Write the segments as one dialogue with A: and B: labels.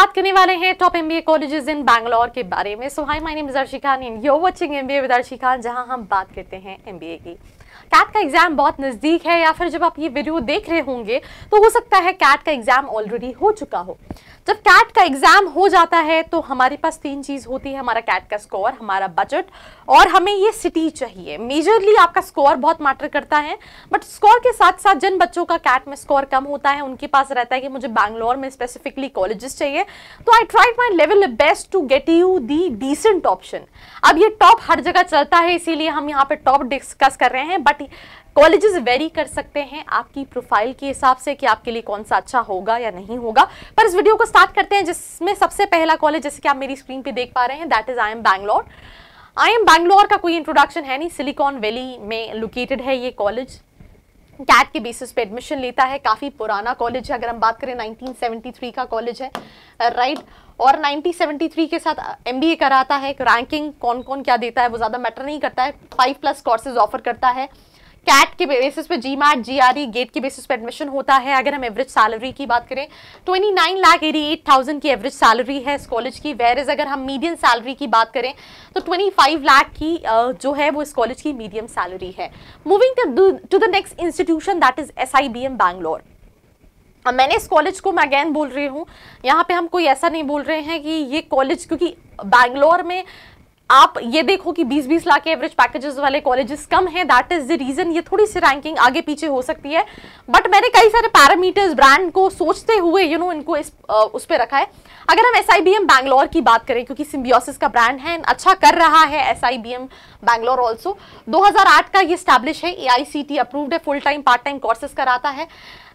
A: बात करने वाले हैं top MBA colleges in Bangalore के बारे में so hi my name is Khan in you watching MBA with Arshi Khan जहां हम बात करते हैं एमबीए की कैट का एग्ज़ाम बहुत नज़दीक है या फिर जब आप ये वीडियो देख रहे होंगे तो हो सकता है कैट का एग्ज़ाम ऑलरेडी हो चुका हो जब कैट का एग्ज़ाम हो जाता है तो हमारे पास तीन चीज़ होती है हमारा कैट का स्कोर हमारा बजट और हमें ये सिटी चाहिए मेजरली आपका स्कोर बहुत मैटर करता है बट स्कोर के साथ साथ जिन बच्चों का कैट में स्कोर कम होता है उनके पास रहता है कि मुझे बैंगलोर में स्पेसिफिकली कॉलेजेस चाहिए तो I tried my level best to get you the decent option अब ये टॉप हर जगह चलता है इसीलिए हम यहाँ पर टॉप डिस्कस कर रहे हैं बट कॉलेजेस वेरी कर सकते हैं आपकी प्रोफाइल के हिसाब से कि आपके लिए कौन सा अच्छा होगा या नहीं होगा पर इस वीडियो को स्टार्ट करते हैं जिसमें सबसे पहला कॉलेज जैसे कि आप मेरी स्क्रीन पे देख पा रहे हैं that is I M Bangalore I M Bangalore का कोई इंट्रोडक्शन है नहीं सिलिकॉन वैली में लोकेटेड है ये कॉलेज कैट के बेसिस पे एडमिशन लेता है काफ़ी पुराना कॉलेज है अगर हम बात करें 1973 का कॉलेज है राइट और 1973 के साथ एम कराता है रैंकिंग कौन कौन क्या देता है वो ज़्यादा मैटर नहीं करता है फाइव प्लस कोर्सेज ऑफर करता है कैट के बेसिस पे GMAT G R E GATE के बेसिस पे एडमिशन होता है अगर हम एवरेज सैलरी की बात करें twenty nine lakh eighty eight thousand की एवरेज सैलरी है इस कॉलेज की वेर इज़ अगर हम मीडियम सैलरी की बात करें तो ट्वेंटी फाइव लाख की जो है वो इस कॉलेज की मीडियम सैलरी है moving to the next institution that is S I B M Bangalore अब मैंने इस कॉलेज को मैं अगैन बोल रही हूँ यहाँ पे हम कोई ऐसा नहीं बोल रहे हैं कि ये कॉलेज क्योंकि बैंगलोर में आप ये देखो कि 20-20 लाख के एवरेज पैकेजेस वाले कॉलेजेस कम हैं दैट इज द रीजन ये थोड़ी सी रैंकिंग आगे पीछे हो सकती है बट मैंने कई सारे पैरामीटर्स ब्रांड को सोचते हुए यू you नो know, इनको इस आ, उस पर रखा है अगर हम S I B M Bangalore की बात करें क्योंकि सिम्बियोसिस का ब्रांड है अच्छा कर रहा है S I B M Bangalore also दो हजार आठ का ये स्टैब्लिश है A I C T approved है full time part time courses कराता है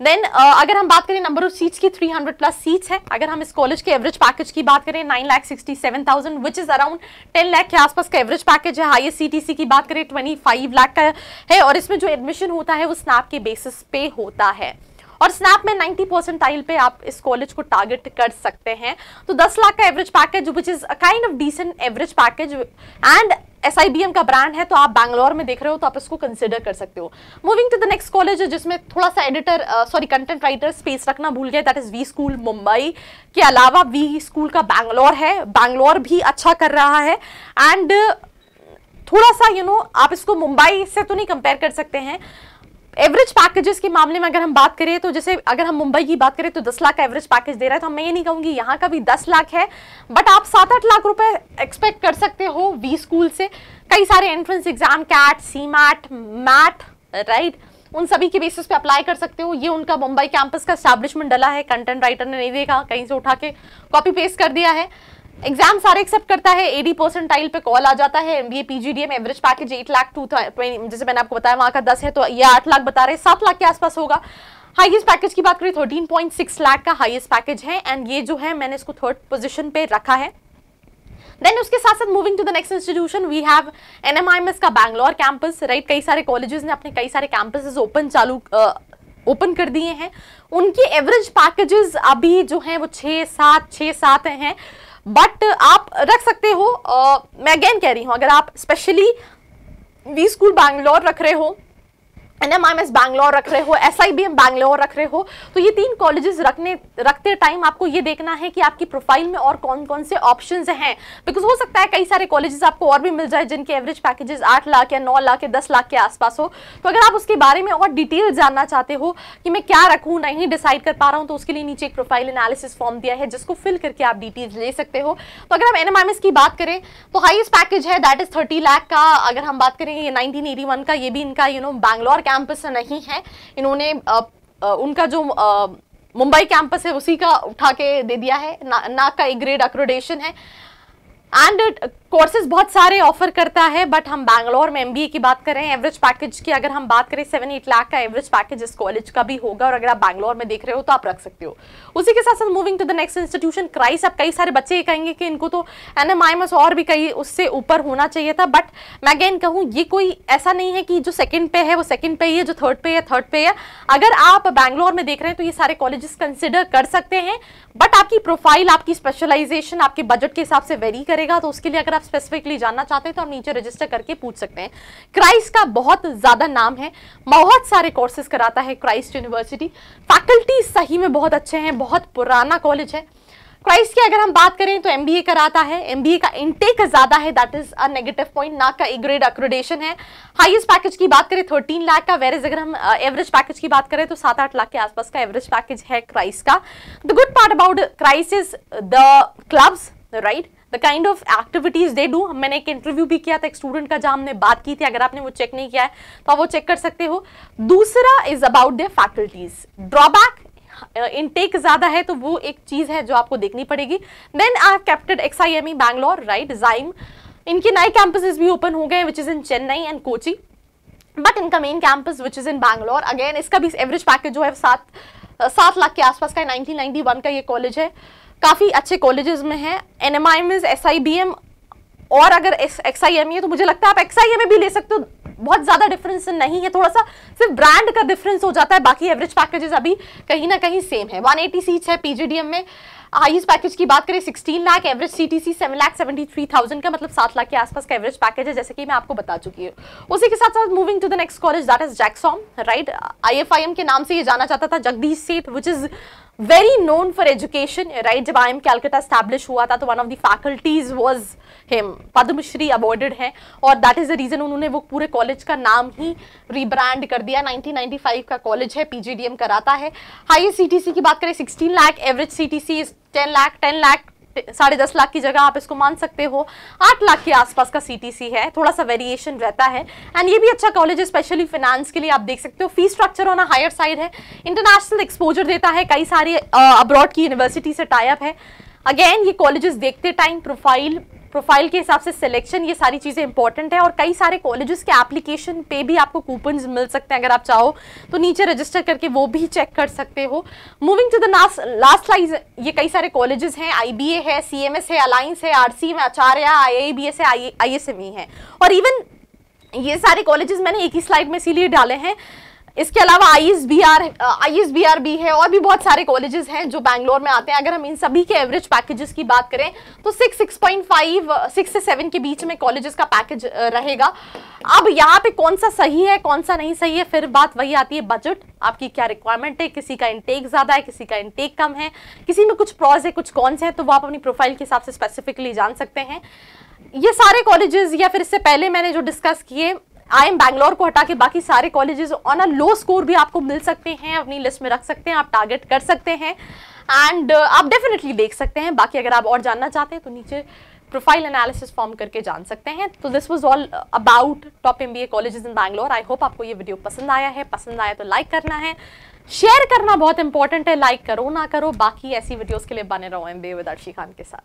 A: देन uh, अगर हम बात करें नंबर ऑफ सीट्स की 300 प्लस सीट्स है अगर हम इस कॉलेज के एवरेज पैकेज की बात करें nine lakh sixty seven thousand which is around ten lakh के आसपास का एवरेज पैकेज है हाईएस्ट सीटीसी की बात करें ट्वेंटी फाइव लाख का है और इसमें जो एडमिशन होता है वो स्नैप के बेसिस पे होता है और स्नैप में 90 परसेंटाइल पे आप इस कॉलेज को टारगेट कर सकते हैं तो 10 लाख का average package which is a kind of decent average package and S का ब्रांड है तो आप बैंगलोर में देख रहे हो तो आप इसको कंसिडर कर सकते हो moving to the next college जिसमें थोड़ा सा editor sorry content writer space रखना भूल गया that is We School Mumbai के अलावा वी स्कूल का बैंगलोर है बैंगलोर भी अच्छा कर रहा है एंड थोड़ा सा यू you नो know, आप इसको मुंबई से तो नहीं कंपेयर कर सकते हैं एवरेज पैकेजेस के मामले में अगर हम बात करें तो जैसे अगर हम मुंबई की बात करें तो 10 लाख का एवरेज पैकेज दे रहा है तो मैं ये नहीं कहूंगी यहाँ का भी 10 लाख है बट आप सात आठ लाख रुपए एक्सपेक्ट कर सकते हो वी स्कूल से कई सारे entrance exam CAT CMAT MAT right उन सभी के बेसिस पे अप्लाई कर सकते हो ये उनका मुंबई कैंपस का स्टैब्लिशमेंट डला है कंटेंट राइटर ने नहीं देखा कहीं से उठा के कॉपी पेस्ट कर दिया है एग्जाम सारे एक्सेप्ट करता है एडी परसेंटाइल पे कॉल आ जाता है MBA PGDM average package eight lakh to जैसे मैंने आपको बताया वहां का दस है तो ये आठ लाख बता रहे हैं सात लाख के आसपास होगा हाईएस्ट पैकेज की बात करें थर्टीन पॉइंट सिक्स लाख का हाईएस्ट पैकेज है एंड ये जो है मैंने इसको थर्ड पोजिशन पे रखा है देन उसके साथ साथ moving to the next institution we have NMIMS का बैंगलोर कैंपस राइट कई सारे कॉलेजेस ने अपने कई सारे कैंपस ओपन चालू ओपन कर दिए हैं उनके एवरेज पैकेजेस अभी जो हैं वो छः सात छः सात हैं बट आप रख सकते हो आ, मैं अगेन कह रही हूँ अगर आप स्पेशली वी स्कूल बैंगलोर रख रहे हो N M I M S Bangalore रख रहे हो S I B M Bangalore रख रहे हो तो ये तीन कॉलेजेस रखने रखते टाइम आपको ये देखना है कि आपकी प्रोफाइल में और कौन कौन से ऑप्शंस हैं बिकॉज हो सकता है कई सारे कॉलेजेस आपको और भी मिल जाए जिनके एवरेज पैकेजेस आठ लाख या नौ लाख या दस लाख के आसपास हो तो अगर आप उसके बारे में और डिटेल जानना चाहते हो कि मैं क्या रखूँ नहीं डिसाइड कर पा रहा हूँ तो उसके लिए नीचे एक प्रोफाइल एनालिसिस फॉर्म दिया है जिसको फिल करके आप डिटेल्स ले सकते हो तो अगर हम N M I M S की बात करें तो हाइस्ट पैकेज है दैट इज थर्टी लाख का अगर हम बात करें ये नाइनटीन एटी वन का ये भी इनका यू नो बैंगलोर कैंपस नहीं है इन्होंने उनका जो मुंबई कैंपस है उसी का उठा के दे दिया है ना, नाक का एक ग्रेड अक्रोडेशन है एंड कोर्सेज बहुत सारे ऑफर करता है बट हम बैंगलोर में एमबीए की बात करें एवरेज पैकेज की अगर हम बात करें सेवन एट लाख का एवरेज पैकेज इस कॉलेज का भी होगा और अगर आप बैंगलोर में देख रहे हो तो आप रख सकते हो उसी के साथ साथ moving to the next institution Christ आप कई सारे बच्चे ये कहेंगे कि इनको तो एन और भी कई उससे ऊपर होना चाहिए था बट मैं अगेन कहूँ ये कोई ऐसा नहीं है कि जो सेकेंड पे है वो सेकेंड पे ही है जो थर्ड पे है थर्ड पे है अगर आप बैंगलोर में देख रहे हैं तो ये सारे कॉलेजेस कंसिडर कर सकते हैं बट आपकी प्रोफाइल आपकी स्पेशलाइजेशन आपके बजट के हिसाब से वेरी करेगा तो उसके लिए अगर आप आप स्पेसिफिकली जानना चाहते हैं तो आप नीचे रजिस्टर करके पूछ सकते हैं क्राइस का बहुत ज़्यादा नाम है बहुत सारे कोर्सेज कराता है क्राइस्ट यूनिवर्सिटी फैकल्टी सही में बहुत अच्छे हैं बहुत पुराना कॉलेज है क्राइस्ट की अगर हम बात करें तो एम कराता है एम का इनटेक ज़्यादा है that is a negative point ना का ए ग्रेड अक्रोडेशन है हाईएस्ट पैकेज की बात करें थर्टीन लाख का वेरेज अगर हम एवरेज uh, पैकेज की बात करें तो सात आठ लाख के आसपास का एवरेज पैकेज है क्राइस का the good part about Christ is the clubs right the kind of activities they do मैंने एक इंटरव्यू भी किया था एक स्टूडेंट का जहाँ हमने बात की थी अगर आपने वो चेक नहीं किया है तो आप वो चेक कर सकते हो दूसरा is about the faculties drawback intake ज़्यादा है तो वो एक चीज़ है जो आपको देखनी पड़ेगी then I kept X I M E Bangalore right XIME इनके नए कैंपसेज भी ओपन हो गए which is in Chennai and Kochi but इनका main campus which is in Bangalore again इसका भी एवरेज पैकेज जो है सात सात लाख के आसपास का है 1991 का ये कॉलेज है काफ़ी अच्छे कॉलेजेस में है एन एम आई में एस आई बी एम और अगर एक्स आई एम है तो मुझे लगता है आप एक्स आई एम ए भी ले सकते हो बहुत ज़्यादा डिफरेंस नहीं है थोड़ा सा सिर्फ ब्रांड का डिफरेंस हो जाता है बाकी एवरेज पैकेजेस अभी कहीं ना कहीं सेम है वन एटी सीट्स है पीजीडीएम में हाईएस्ट पैकेज की बात करें sixteen lakh average C T C seven lakh seventy three thousand का मतलब सात लाख के आसपास का एवरेज पैकेज है जैसे कि मैं आपको बता चुकी हूँ उसी के साथ साथ moving to the next college that is जैक्सॉम right I I F M के नाम से ये जाना जाता था Jagdish Sheth which is very known for education right जब आई एम कैलकटा स्टैब्लिश हुआ था तो one of the faculties was him Padmashri awarded है और दैट इज़ द रीज़न उन्होंने वो पूरे कॉलेज का नाम ही रीब्रांड कर दिया 1995 का कॉलेज है एम कराता है टी सी की बात करें 16 lakh average C C is ten lakh ten lakh साढ़े दस लाख की जगह आप इसको मान सकते हो आठ लाख के आसपास का सीटीसी है थोड़ा सा वेरिएशन रहता है एंड ये भी अच्छा कॉलेज है स्पेशली फाइनेंस के लिए आप देख सकते हो fee structure on higher side है इंटरनेशनल एक्सपोजर देता है कई सारे अब्रॉड की यूनिवर्सिटी से टाइप है अगेन ये कॉलेजेस देखते टाइम प्रोफाइल प्रोफाइल के हिसाब से सिलेक्शन ये सारी चीज़ें इंपॉर्टेंट है और कई सारे कॉलेजेस के एप्लीकेशन पे भी आपको कूपन मिल सकते हैं अगर आप चाहो तो नीचे रजिस्टर करके वो भी चेक कर सकते हो moving to the last slide ये कई सारे कॉलेजेस हैं आई है सी है अलाइंस है आर में आचार्य आई आई बी एस है आई आई एस एम ई है और इवन ये सारे कॉलेजेस मैंने एक ही स्लाइड में इसीलिए डाले हैं इसके अलावा I S B R I S B R भी है और भी बहुत सारे कॉलेजेस हैं जो बैंगलोर में आते हैं अगर हम इन सभी के एवरेज पैकेजेस की बात करें तो six six point five six से सेवन के बीच में कॉलेजेस का पैकेज रहेगा अब यहाँ पे कौन सा सही है कौन सा नहीं सही है फिर बात वही आती है बजट आपकी क्या रिक्वायरमेंट है किसी का इनटेक ज़्यादा है किसी का इनटेक कम है किसी में कुछ प्रॉज है कुछ कौन से है तो वो आप अपनी प्रोफाइल के हिसाब से स्पेसिफिकली जान सकते हैं ये सारे कॉलेजेस या फिर इससे पहले मैंने जो डिस्कस किए आई एम बैंगलोर को हटा के बाकी सारे colleges on a low score भी आपको मिल सकते हैं अपनी लिस्ट में रख सकते हैं आप टारगेट कर सकते हैं एंड uh, आप डेफिनेटली देख सकते हैं बाकी अगर आप और जानना चाहते हैं तो नीचे प्रोफाइल एनालिसिस फॉर्म करके जान सकते हैं तो this was all about top M B A colleges in Bangalore I hope आपको ये वीडियो पसंद आया है पसंद आया तो लाइक करना है शेयर करना बहुत इंपॉर्टेंट है लाइक करो ना करो बाकी ऐसी वीडियोज़ के लिए बने रहो M B A with Arshi Khan के साथ